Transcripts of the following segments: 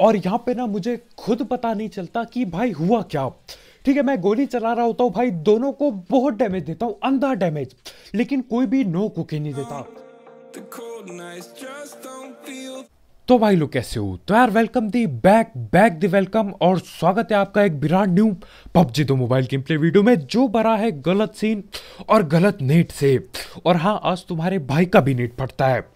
और यहाँ पे ना मुझे खुद पता नहीं चलता कि भाई हुआ क्या ठीक है मैं गोली चला रहा होता हूँ भाई दोनों को बहुत डैमेज देता हूँ अंधा डैमेज लेकिन कोई भी नो कुकी नहीं देता तो भाई लोग कैसे हो तो यार welcome the back back the welcome और स्वागत है आपका एक बिराट न्यू पबजी दो मोबाइल गेम प्ले वीडियो में जो बड़ा है गलत सीन और गलत नेट से और हाँ आज तुम्हारे भाई का भी नेट फटता है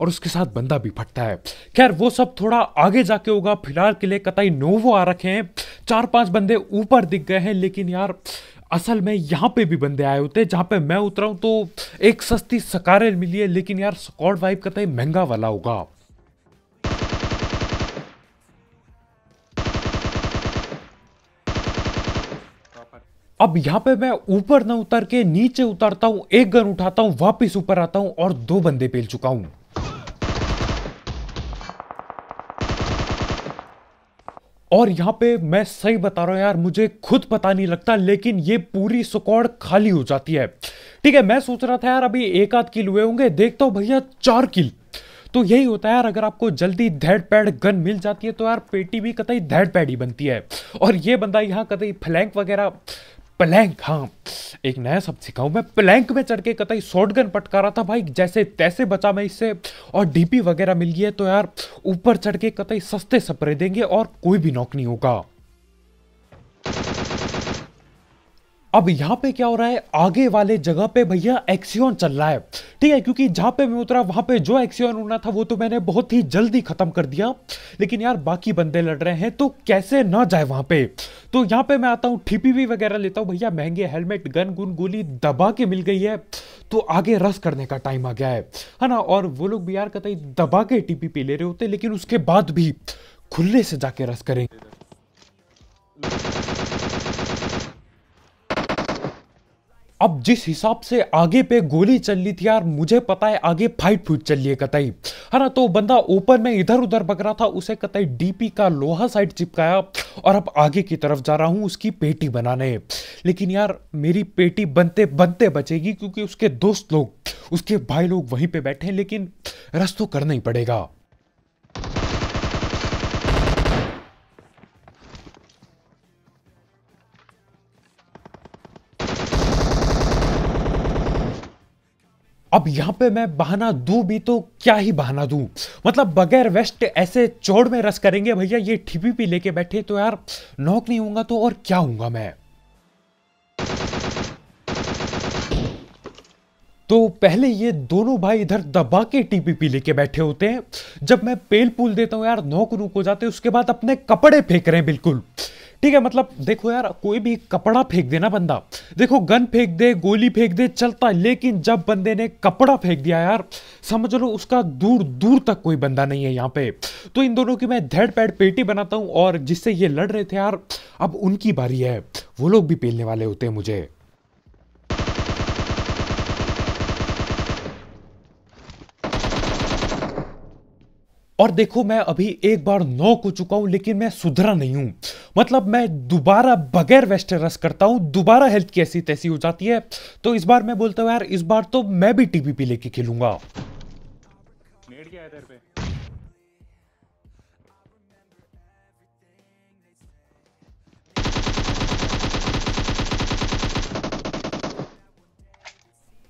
और उसके साथ बंदा भी फटता है खैर वो सब थोड़ा आगे जाके होगा फिलहाल के लिए कतई नोवो आ रखे हैं चार पांच बंदे ऊपर दिख गए हैं लेकिन यार असल में यहाँ पे भी बंदे आए होते हैं जहाँ पे मैं उतरा हूँ तो एक सस्ती सकारें मिली है लेकिन यार स्कॉड वाइप कतई महंगा वाला होगा अब यहाँ पे मैं ऊपर न उतर के नीचे उतरता हूँ एक गन उठाता हूँ वापस ऊपर आता हूँ और दो बंदे पेल चुका हूँ और यहाँ पे मैं सही बता रहा हूँ यार मुझे खुद पता नहीं लगता लेकिन ये पूरी सुकौड़ खाली हो जाती है ठीक है मैं सोच रहा था यार अभी एक आध किल हुए होंगे देखता हूँ भैया चार किल तो यही होता है यार अगर आपको जल्दी धैड पैड गन मिल जाती है तो यार पेटी भी कतई धैड पैड ही बनती है और ये बंदा यहाँ कतई फ्लैंक वगैरह प्लैंक हाँ एक नया शब्द सिखाऊ मैं प्लैंक में चढ़ के कतई शॉर्ट गन पटका रहा था भाई जैसे तैसे बचा मैं इससे और डीपी वगैरह मिल गई है तो यार ऊपर चढ़ के कतई सस्ते सपरे देंगे और कोई भी नौकरी नहीं होगा अब यहाँ पे क्या हो रहा है आगे वाले जगह पे भैया एक्सियन चल रहा है ठीक है क्योंकि जहाँ पे मैं उतरा वहाँ पे जो एक्सियन होना था वो तो मैंने बहुत ही जल्दी ख़त्म कर दिया लेकिन यार बाकी बंदे लड़ रहे हैं तो कैसे ना जाए वहाँ पे तो यहाँ पे मैं आता हूँ टीपीवी वगैरह लेता हूँ भैया महंगे हेलमेट गन गुन गोली दबा के मिल गई है तो आगे रस करने का टाइम आ गया है है ना और वो लोग भी यार कतई दबा के टीपीपी ले रहे होते लेकिन उसके बाद भी खुले से जाके रस करेंगे अब जिस हिसाब से आगे पे गोली चल रही थी यार मुझे पता है आगे फाइट फूट चल रही है कतई है ना तो बंदा ओपन में इधर उधर बक रहा था उसे कतई डीपी का लोहा साइड चिपकाया और अब आगे की तरफ जा रहा हूँ उसकी पेटी बनाने लेकिन यार मेरी पेटी बनते बनते बचेगी क्योंकि उसके दोस्त लोग उसके भाई लोग वहीं पे बैठे हैं लेकिन रस तो करना ही पड़ेगा अब यहाँ पे मैं बहाना दू भी तो क्या ही बहाना दू मतलब बगैर वेस्ट ऐसे चौड़ में रस करेंगे भैया ये ठिपी भी लेके बैठे तो यार नौक नहीं हूंगा तो और क्या हूँ मैं तो पहले ये दोनों भाई इधर दबा के टीपीपी लेके बैठे होते हैं जब मैं पेल पूल देता हूं यार नौक नूक हो जाते उसके बाद अपने कपड़े फेंक रहे हैं बिल्कुल ठीक है मतलब देखो यार कोई भी कपड़ा फेंक दे ना बंदा देखो गन फेंक दे गोली फेंक दे चलता है लेकिन जब बंदे ने कपड़ा फेंक दिया यार समझ लो उसका दूर दूर तक कोई बंदा नहीं है यहाँ पे तो इन दोनों की मैं धेड़ पैड पेटी बनाता हूँ और जिससे ये लड़ रहे थे यार अब उनकी बारी है वो लोग भी पेलने वाले होते हैं मुझे और देखो मैं अभी एक बार नौ को चुका हूं लेकिन मैं सुधरा नहीं हूं मतलब मैं दोबारा बगैर वेस्ट रस करता हूं दोबारा हेल्थ की ऐसी तैसी हो जाती है तो इस बार मैं बोलता हूं यार इस बार तो मैं भी टीबीपी लेके खेलूंगा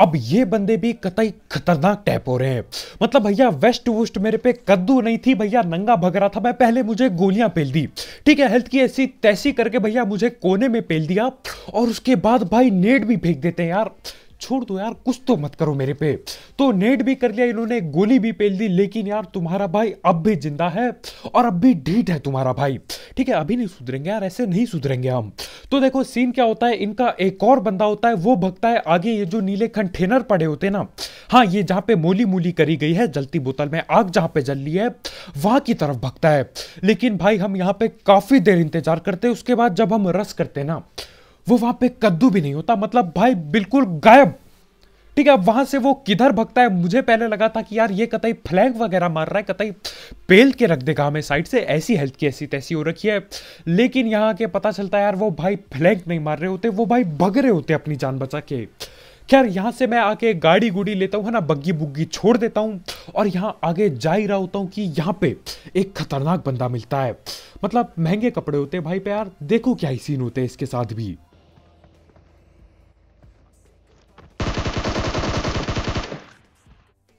अब ये बंदे भी कतई खतरनाक टैप हो रहे हैं मतलब भैया वेस्ट वुस्ट मेरे पे कद्दू नहीं थी भैया नंगा भग रहा था मैं पहले मुझे गोलियां पेल दी ठीक है हेल्थ की ऐसी तैसी करके भैया मुझे कोने में पेल दिया और उसके बाद भाई नेट भी फेंक देते हैं यार छोड़ दो यार कुछ तो मत करो मेरे पे तो नेट भी कर लिया इन्होंने गोली भी पेल दी लेकिन यार तुम्हारा भाई अब भी जिंदा है और अब भी ढीठ है तुम्हारा भाई ठीक है अभी नहीं सुधरेंगे यार ऐसे नहीं सुधरेंगे हम तो देखो सीन क्या होता है इनका एक और बंदा होता है वो भगता है आगे ये जो नीले कंटेनर पड़े होते हैं ना हाँ ये जहाँ पे मोली मूली करी गई है जलती बोतल में आग जहाँ पे जल ली है वहां की तरफ भगता है लेकिन भाई हम यहाँ पे काफी देर इंतजार करते हैं उसके बाद जब हम रस करते हैं ना वो वहां पे कद्दू भी नहीं होता मतलब भाई बिल्कुल गायब ठीक है अब वहां से वो किधर भगता है मुझे पहले लगा था कि यार ये कतई फ्लैंक वगैरह मार रहा है कतई पेल के रख देगा हमें साइड से ऐसी हेल्थ की ऐसी तैसी हो रखी है लेकिन यहाँ के पता चलता है यार वो भाई फ्लैंक नहीं मार रहे होते वो भाई भग रहे होते अपनी जान बचा के खैर यहाँ से मैं आके गाड़ी गुड़ी लेता हूँ है ना बग्गी बुग्गी छोड़ देता हूँ और यहाँ आगे जा ही रहा होता हूँ कि यहाँ पे एक खतरनाक बंदा मिलता है मतलब महंगे कपड़े होते हैं भाई पे यार देखो क्या ही सीन होते हैं इसके साथ भी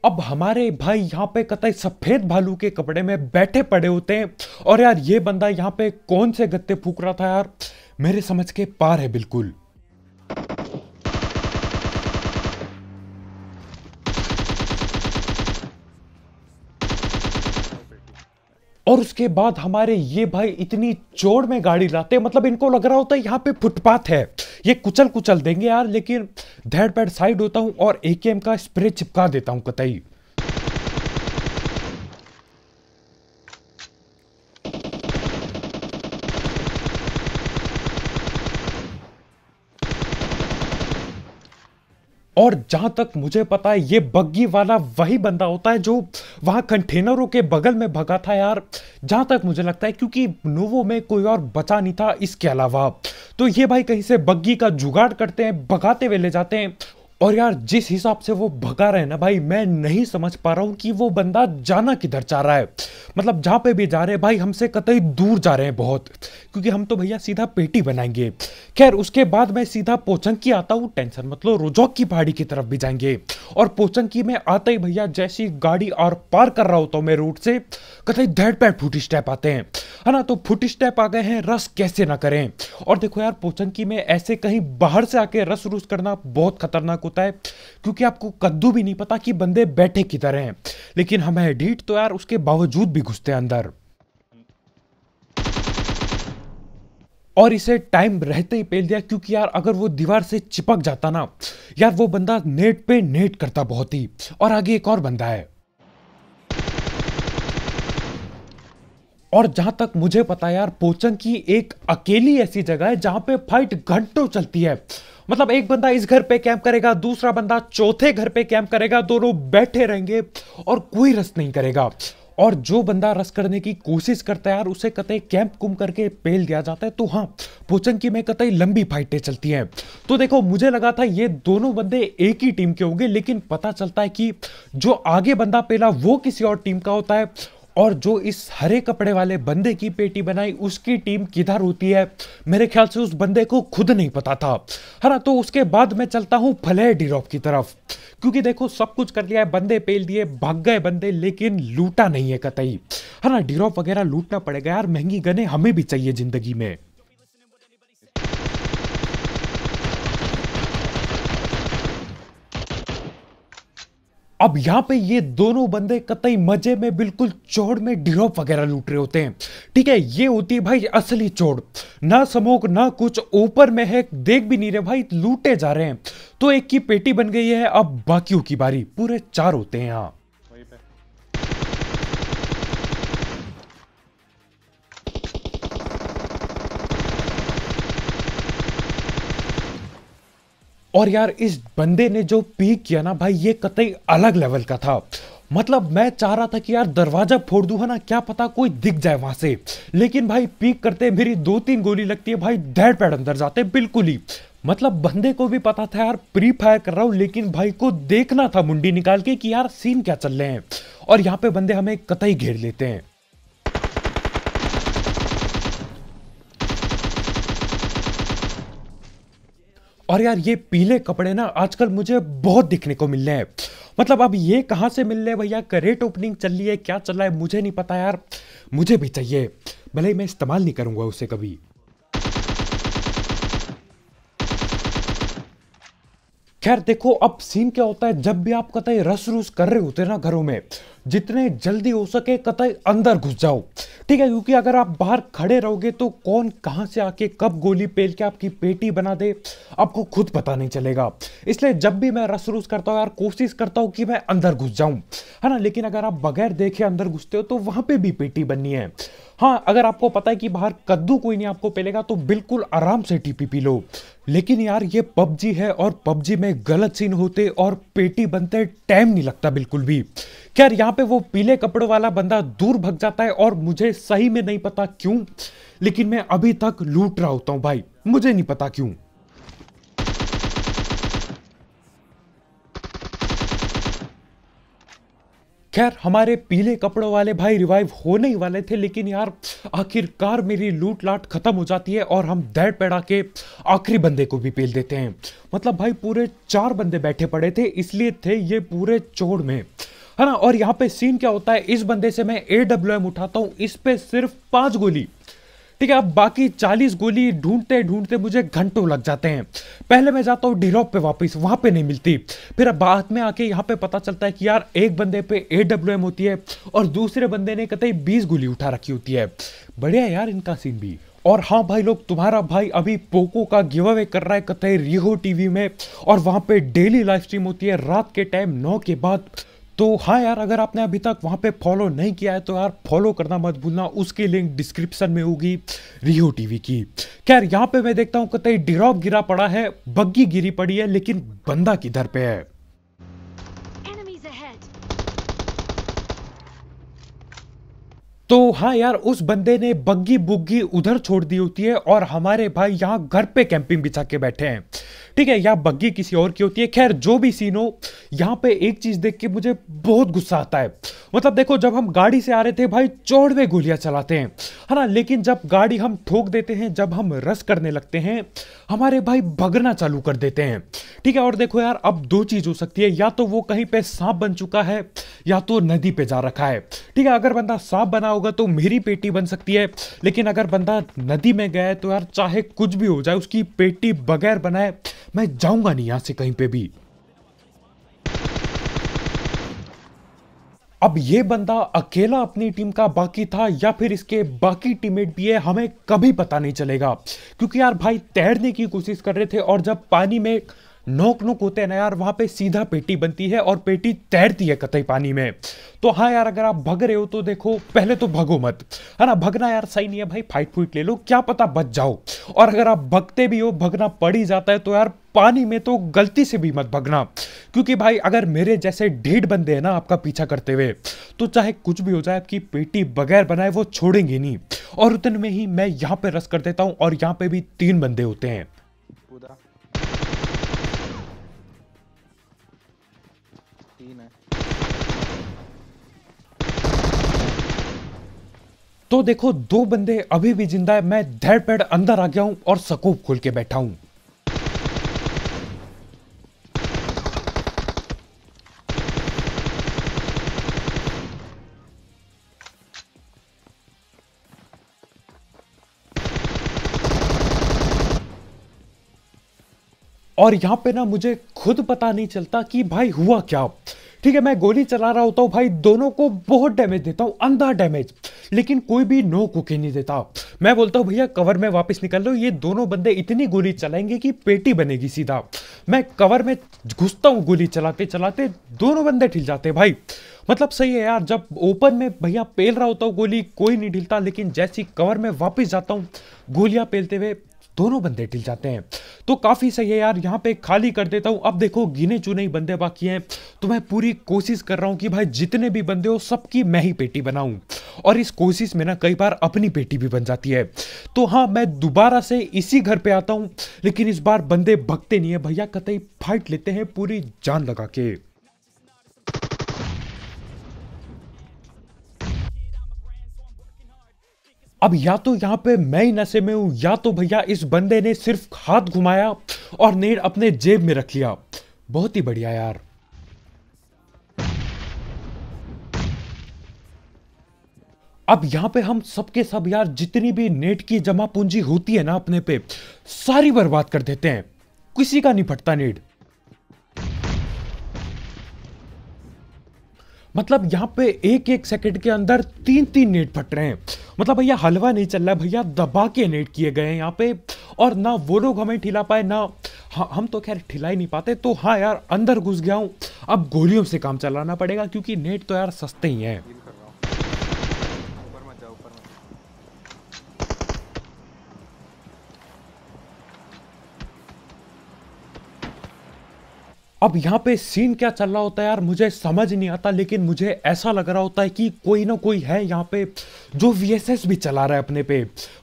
अब हमारे भाई यहाँ पे कतई सफ़ेद भालू के कपड़े में बैठे पड़े होते हैं और यार ये बंदा यहाँ पे कौन से गत्ते फूक रहा था यार मेरे समझ के पार है बिल्कुल और उसके बाद हमारे ये भाई इतनी चोड़ में गाड़ी लाते मतलब इनको लग रहा होता है यहाँ पे फुटपाथ है ये कुचल कुचल देंगे यार लेकिन धैड़ पैड साइड होता हूँ और ए का स्प्रे चिपका देता हूँ कतई और जहां तक मुझे पता है ये बग्गी वाला वही बंदा होता है जो वहां कंटेनरों के बगल में भगा था यार जहां तक मुझे लगता है क्योंकि नोवो में कोई और बचा नहीं था इसके अलावा तो ये भाई कहीं से बग्गी का जुगाड़ करते हैं भगाते हुए ले जाते हैं और यार जिस हिसाब से वो भगा रहे हैं ना भाई मैं नहीं समझ पा रहा हूँ कि वो बंदा जाना किधर चाह रहा है मतलब जहाँ पे भी जा रहे हैं भाई हमसे कतई दूर जा रहे हैं बहुत क्योंकि हम तो भैया सीधा पेटी बनाएंगे खैर उसके बाद मैं सीधा पोचंकी आता हूँ टेंशन मतलब रोजौक की पहाड़ी की तरफ भी जाएंगे और पोचंकी में आते ही भैया जैसी गाड़ी और पार कर रहा होता हूँ मैं रूट से कतई धैड़ पैर फुटी स्टैप आते हैं है ना तो फुट स्टैप आ गए हैं रस कैसे ना करें और देखो यार पोचंकी में ऐसे कहीं बाहर से आके रस रूस करना बहुत खतरनाक होता है क्योंकि आपको कद्दू भी नहीं पता कि बंदे बैठे किधर हैं लेकिन हम है तो यार उसके बावजूद भी घुसते हैं अंदर और इसे टाइम रहते ही पेल दिया क्योंकि यार अगर वो दीवार से चिपक जाता ना यार वो बंदा नेट पे नेट करता बहुत ही और आगे एक और बंदा है और जहां तक मुझे पता यार पोचंग की एक अकेली ऐसी जगह है जहां पे फाइट घंटों चलती है मतलब एक बंदा इस घर पे कैंप करेगा दूसरा बंदा चौथे घर पे कैंप करेगा दोनों बैठे रहेंगे और कोई रस नहीं करेगा और जो बंदा रस करने की कोशिश करता है यार उसे कतई कैंप कुम करके पेल दिया जाता है तो हाँ पोचंग की में कतई लंबी फाइटें चलती हैं तो देखो मुझे लगा था ये दोनों बंदे एक ही टीम के होंगे लेकिन पता चलता है कि जो आगे बंदा पेला वो किसी और टीम का होता है और जो इस हरे कपड़े वाले बंदे की पेटी बनाई उसकी टीम किधर होती है मेरे ख्याल से उस बंदे को खुद नहीं पता था है ना तो उसके बाद मैं चलता हूँ फले डिरोप की तरफ क्योंकि देखो सब कुछ कर लिया है बंदे पेल दिए भाग गए बंदे लेकिन लूटा नहीं है कतई है ना डिरोप वगैरह लूटना पड़ेगा यार महंगी गने हमें भी चाहिए ज़िंदगी में अब यहाँ पे ये दोनों बंदे कतई मजे में बिल्कुल चोड़ में डिरोप वगैरह लूट रहे होते हैं ठीक है ये होती है भाई असली चोड़ ना समोक ना कुछ ऊपर में है देख भी नहीं रहे भाई लूटे जा रहे हैं तो एक की पेटी बन गई है अब बाकियों की बारी पूरे चार होते हैं यहाँ और यार इस बंदे ने जो पीक किया ना भाई ये कतई अलग लेवल का था मतलब मैं चाह रहा था कि यार दरवाजा फोड़ दू है ना क्या पता कोई दिख जाए वहां से लेकिन भाई पीक करते मेरी दो तीन गोली लगती है भाई डेढ़ पैड अंदर जाते बिल्कुल ही मतलब बंदे को भी पता था यार प्री फायर कर रहा हूँ लेकिन भाई को देखना था मुंडी निकाल के कि यार सीन क्या चल रहे हैं और यहाँ पे बंदे हमें कतई घेर लेते हैं और यार ये पीले कपड़े ना आजकल मुझे बहुत दिखने को मिल रहे हैं मतलब अब ये कहाँ से मिल रहे हैं भैया करेट ओपनिंग चल रही है क्या चल रहा है मुझे नहीं पता यार मुझे भी चाहिए भले ही मैं इस्तेमाल नहीं करूँगा उसे कभी खैर देखो अब सीन क्या होता है जब भी आप कतई रस रूस कर रहे होते ना घरों में जितने जल्दी हो सके कतई अंदर घुस जाओ ठीक है क्योंकि अगर आप बाहर खड़े रहोगे तो कौन कहाँ से आके कब गोली पेल के आपकी पेटी बना दे आपको खुद पता नहीं चलेगा इसलिए जब भी मैं रस रूस करता हूँ यार कोशिश करता हूँ कि मैं अंदर घुस जाऊं है ना लेकिन अगर आप बगैर देखे अंदर घुसते हो तो वहां पर भी पेटी बननी है हाँ अगर आपको पता है कि बाहर कद्दू कोई नहीं आपको पेलेगा तो बिल्कुल आराम से पी लो लेकिन यार ये पबजी है और पबजी में गलत सीन होते और पेटी बनते टाइम नहीं लगता बिल्कुल भी खैर यहाँ पे वो पीले कपड़ों वाला बंदा दूर भग जाता है और मुझे सही में नहीं पता क्यों लेकिन मैं अभी तक लूट रहा होता हूँ भाई मुझे नहीं पता क्यों खैर हमारे पीले कपड़ों वाले भाई रिवाइव होने ही वाले थे लेकिन यार आखिरकार मेरी लूट लाट खत्म हो जाती है और हम दैड़ पेड़ा के आखिरी बंदे को भी पेल देते हैं मतलब भाई पूरे चार बंदे बैठे पड़े थे इसलिए थे ये पूरे चोड़ में है ना और यहाँ पे सीन क्या होता है इस बंदे से मैं ए डब्ल्यू एम उठाता हूँ इस पे सिर्फ पाँच गोली ठीक है अब बाकी चालीस गोली ढूंढते ढूंढते मुझे घंटों लग जाते हैं पहले मैं जाता हूँ डिरोप पे वापस वहाँ पे नहीं मिलती फिर अब बाद में आके यहाँ पे पता चलता है कि यार एक बंदे पे ए डब्ल्यू एम होती है और दूसरे बंदे ने कतई बीस गोली उठा रखी होती है बढ़िया यार इनका सीन भी और हाँ भाई लोग तुम्हारा भाई अभी पोको का गिव अवे कर रहा है कतई रिहो टीवी में और वहाँ पे डेली लाइव स्ट्रीम होती है रात के टाइम नौ के बाद तो हाँ यार अगर आपने अभी तक वहाँ पे फॉलो नहीं किया है तो यार फॉलो करना मत भूलना उसकी लिंक डिस्क्रिप्शन में होगी रियो टीवी की खैर यहाँ पे मैं देखता हूँ कतई डिरॉप गिरा पड़ा है बग्गी गिरी पड़ी है लेकिन बंदा किधर पे है तो हाँ यार उस बंदे ने बग्गी बुग्गी उधर छोड़ दी होती है और हमारे भाई यहाँ घर पे कैंपिंग बिछा के बैठे हैं ठीक है या बग्गी किसी और की होती है खैर जो भी सीन हो यहाँ पे एक चीज़ देख के मुझे बहुत गुस्सा आता है मतलब देखो जब हम गाड़ी से आ रहे थे भाई चौड़वे गोलियां चलाते हैं है ना लेकिन जब गाड़ी हम ठोक देते हैं जब हम रस करने लगते हैं हमारे भाई भगना चालू कर देते हैं ठीक है और देखो यार अब दो चीज़ हो सकती है या तो वो कहीं पे सांप बन चुका है या तो नदी पे जा रखा है ठीक है अगर बंदा सांप बना होगा तो मेरी पेटी बन सकती है लेकिन अगर बंदा नदी में गया है तो यार चाहे कुछ भी हो जाए उसकी पेटी बगैर बनाए मैं जाऊंगा नहीं यहां से कहीं पे भी अब ये बंदा अकेला अपनी टीम का बाकी था या फिर इसके बाकी टीममेट भी है हमें कभी पता नहीं चलेगा क्योंकि यार भाई तैरने की कोशिश कर रहे थे और जब पानी में नोक नोक होते हैं ना यार वहाँ पे सीधा पेटी बनती है और पेटी तैरती है कतई पानी में तो हाँ यार अगर आप भग रहे हो तो देखो पहले तो भगो मत है ना भगना यार सही नहीं है भाई फाइट फूट ले लो क्या पता बच जाओ और अगर आप भगते भी हो भगना पड़ ही जाता है तो यार पानी में तो गलती से भी मत भगना क्योंकि भाई अगर मेरे जैसे डेढ़ बंदे हैं ना आपका पीछा करते हुए तो चाहे कुछ भी हो जाए आपकी पेटी बगैर बनाए वो छोड़ेंगे नहीं और उतने में ही मैं यहाँ पे रस कर देता हूँ और यहाँ पे भी तीन बंदे होते हैं तीन है तो देखो दो बंदे अभी भी जिंदा है मैं धैड़ पेड़ अंदर आ गया हूं और सकूप खोल के बैठा हूं और यहाँ पे ना मुझे खुद पता नहीं चलता कि भाई हुआ क्या ठीक है मैं गोली चला रहा होता हूँ भाई दोनों को बहुत डैमेज देता हूँ अंधा डैमेज लेकिन कोई भी नो कुकी नहीं देता मैं बोलता हूँ भैया कवर में वापस निकल लो ये दोनों बंदे इतनी गोली चलाएंगे कि पेटी बनेगी सीधा मैं कवर में घुसता हूँ गोली चलाते चलाते दोनों बंदे ठिल जाते भाई मतलब सही है यार जब ओपन में भैया पेल रहा होता हूँ गोली कोई नहीं ढिलता लेकिन जैसी कवर में वापस जाता हूँ गोलियाँ पेलते हुए दोनों बंदे टिल जाते हैं तो काफ़ी सही है यार यहाँ पे खाली कर देता हूँ अब देखो गिने चुने ही बंदे बाकी हैं तो मैं पूरी कोशिश कर रहा हूँ कि भाई जितने भी बंदे हो सबकी मैं ही पेटी बनाऊँ और इस कोशिश में ना कई बार अपनी पेटी भी बन जाती है तो हाँ मैं दोबारा से इसी घर पे आता हूँ लेकिन इस बार बंदे भगते नहीं है भैया कतई फाइट लेते हैं पूरी जान लगा के अब या तो यहाँ पे मैं ही नशे में हूँ या तो भैया इस बंदे ने सिर्फ हाथ घुमाया और नेड अपने जेब में रख लिया बहुत ही बढ़िया यार अब यहाँ पे हम सबके सब यार जितनी भी नेट की जमा पूंजी होती है ना अपने पे सारी बर्बाद कर देते हैं किसी का नहीं फटता नेट मतलब यहाँ पे एक एक सेकंड के अंदर तीन तीन नेट फट रहे हैं मतलब भैया हलवा नहीं चल रहा भैया दबा के नेट किए गए हैं यहाँ पे और ना वो लोग हमें ठिला पाए ना हाँ हम तो खैर ठिला ही नहीं पाते तो हाँ यार अंदर घुस गया हूँ अब गोलियों से काम चलाना पड़ेगा क्योंकि नेट तो यार सस्ते ही हैं अब यहाँ पे सीन क्या चल रहा होता है यार मुझे समझ नहीं आता लेकिन मुझे ऐसा लग रहा होता है कि कोई ना कोई है यहाँ पे जो वी भी चला रहा है अपने पे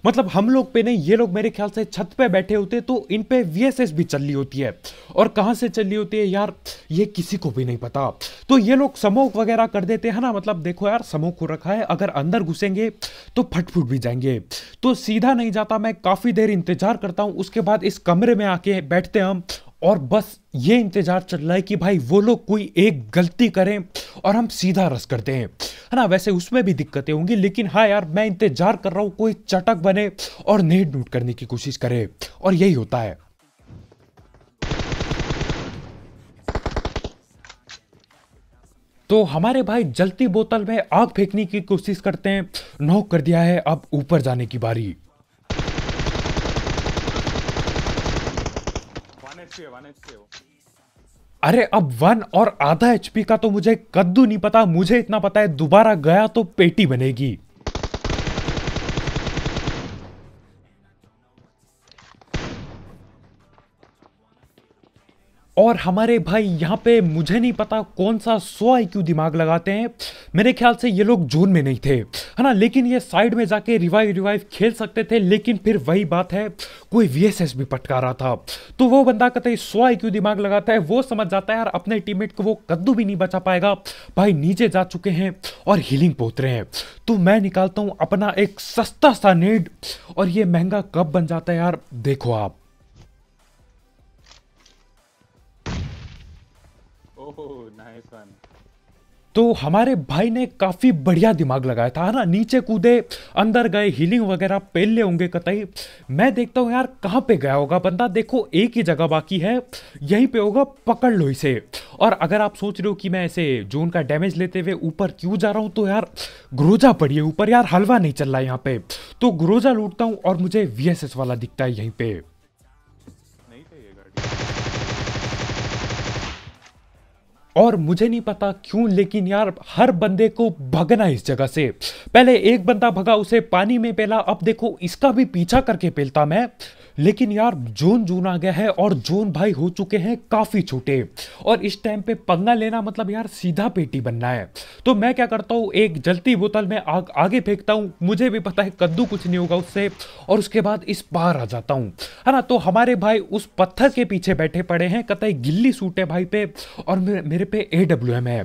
मतलब हम लोग पे नहीं ये लोग मेरे ख्याल से छत पे बैठे होते तो इन पे वी भी चल रही होती है और कहाँ से चल रही होती है यार ये किसी को भी नहीं पता तो ये लोग समोक वगैरह कर देते हैं ना मतलब देखो यार समोक हो रखा है अगर अंदर घुसेंगे तो फट फुट भी जाएंगे तो सीधा नहीं जाता मैं काफ़ी देर इंतजार करता हूँ उसके बाद इस कमरे में आके बैठते हम और बस ये इंतज़ार चल रहा है कि भाई वो लोग कोई एक गलती करें और हम सीधा रस करते हैं है ना वैसे उसमें भी दिक्कतें होंगी लेकिन हाँ यार मैं इंतज़ार कर रहा हूँ कोई चटक बने और नेट नूट करने की कोशिश करे और यही होता है तो हमारे भाई जलती बोतल में आग फेंकने की कोशिश करते हैं नोक कर दिया है अब ऊपर जाने की बारी अरे अब वन और आधा एचपी का तो मुझे कद्दू नहीं पता मुझे इतना पता है दोबारा गया तो पेटी बनेगी और हमारे भाई यहाँ पे मुझे नहीं पता कौन सा सो आई क्यू दिमाग लगाते हैं मेरे ख्याल से ये लोग जोन में नहीं थे है ना लेकिन ये साइड में जाके रिवाइव रिवाइव खेल सकते थे लेकिन फिर वही बात है कोई वी भी पटका रहा था तो वो बंदा कहते सो आई क्यू दिमाग लगाता है वो समझ जाता है यार अपने टीममेट को वो कद्दू भी नहीं बचा पाएगा भाई नीचे जा चुके हैं और हीलिंग पोत रहे हैं तो मैं निकालता हूँ अपना एक सस्ता सा नेड और ये महंगा कब बन जाता है यार देखो आप Oh, तो हमारे भाई ने काफ़ी बढ़िया दिमाग लगाया था ना नीचे कूदे अंदर गए हीलिंग वगैरह पहन ले होंगे कतई मैं देखता हूँ यार कहाँ पे गया होगा बंदा देखो एक ही जगह बाकी है यहीं पे होगा पकड़ लो इसे और अगर आप सोच रहे हो कि मैं ऐसे जोन का डैमेज लेते हुए ऊपर क्यों जा रहा हूँ तो यार ग्रोजा पड़ी ऊपर यार हलवा नहीं चल रहा यहाँ पे तो ग्रोजा लूटता हूँ और मुझे वी वाला दिखता है यहीं पर और मुझे नहीं पता क्यों लेकिन यार हर बंदे को भगना इस जगह से पहले एक बंदा भगा उसे पानी में पेला अब देखो इसका भी पीछा करके पेलता मैं लेकिन यार जोन जून आ गया है और जोन भाई हो चुके हैं काफ़ी छोटे और इस टाइम पे पंगा लेना मतलब यार सीधा पेटी बनना है तो मैं क्या करता हूँ एक जलती बोतल में आग आगे फेंकता हूँ मुझे भी पता है कद्दू कुछ नहीं होगा उससे और उसके बाद इस पार आ जाता हूँ है ना तो हमारे भाई उस पत्थर के पीछे बैठे पड़े हैं कतई गिल्ली सूट है भाई पे और मेरे, पे ए है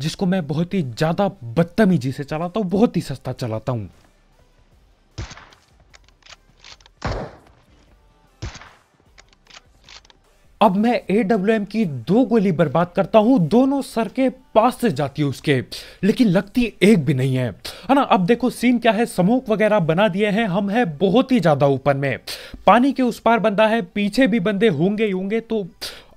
जिसको मैं बहुत ही ज़्यादा बदतमीजी से चलाता हूँ बहुत ही सस्ता चलाता हूँ अब मैं ए की दो गोली बर्बाद करता हूं दोनों सर के पास से जाती है उसके लेकिन लगती एक भी नहीं है है ना अब देखो सीन क्या है समोक वगैरह बना दिए हैं हम है बहुत ही ज़्यादा ऊपर में पानी के उस पार बंदा है पीछे भी बंदे होंगे ही होंगे तो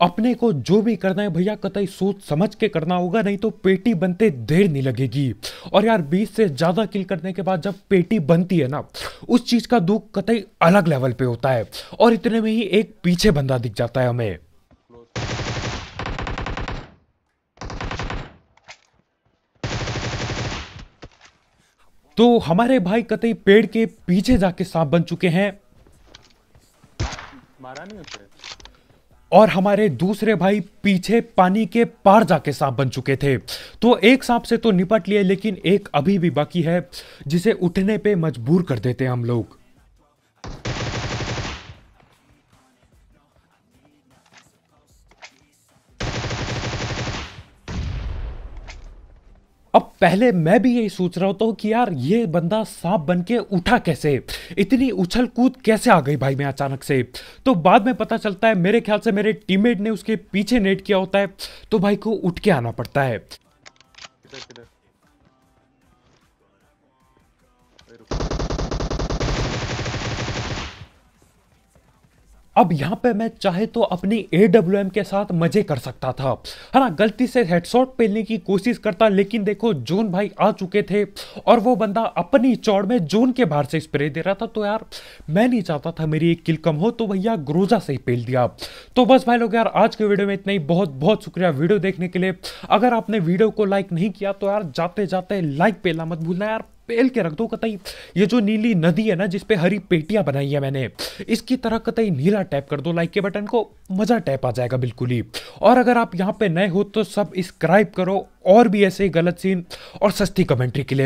अपने को जो भी करना है भैया कतई सोच समझ के करना होगा नहीं तो पेटी बनते देर नहीं लगेगी और यार 20 से ज़्यादा किल करने के बाद जब पेटी बनती है ना उस चीज़ का दुख कतई अलग लेवल पे होता है और इतने में ही एक पीछे बंदा दिख जाता है हमें तो हमारे भाई कतई पेड़ के पीछे जाके सांप बन चुके हैं मारा नहीं उसे और हमारे दूसरे भाई पीछे पानी के पार जाके सांप बन चुके थे तो एक सांप से तो निपट लिए लेकिन एक अभी भी बाकी है जिसे उठने पे मजबूर कर देते हैं हम लोग पहले मैं भी यही सोच रहा होता हूँ कि यार ये बंदा सांप बन के उठा कैसे इतनी उछल कूद कैसे आ गई भाई मैं अचानक से तो बाद में पता चलता है मेरे ख्याल से मेरे टीममेट ने उसके पीछे नेट किया होता है तो भाई को उठ के आना पड़ता है अब यहाँ पे मैं चाहे तो अपनी ए डब्ल्यू एम के साथ मजे कर सकता था है ना गलती से हेडशॉट पहनने की कोशिश करता लेकिन देखो जोन भाई आ चुके थे और वो बंदा अपनी चौड़ में जोन के बाहर से स्प्रे दे रहा था तो यार मैं नहीं चाहता था मेरी एक किल कम हो तो भैया ग्रोजा से ही पेल दिया तो बस भाई लोग यार आज के वीडियो में इतना ही बहुत बहुत शुक्रिया वीडियो देखने के लिए अगर आपने वीडियो को लाइक नहीं किया तो यार जाते जाते लाइक पहला मत भूलना यार पेल के रख दो कतई ये जो नीली नदी है ना जिसपे हरी पेटियां बनाई है मैंने इसकी तरह कतई नीला टैप कर दो लाइक के बटन को मज़ा टैप आ जाएगा बिल्कुल ही और अगर आप यहाँ पे नए हो तो सब सब्सक्राइब करो और भी ऐसे गलत सीन और सस्ती कमेंट्री के लिए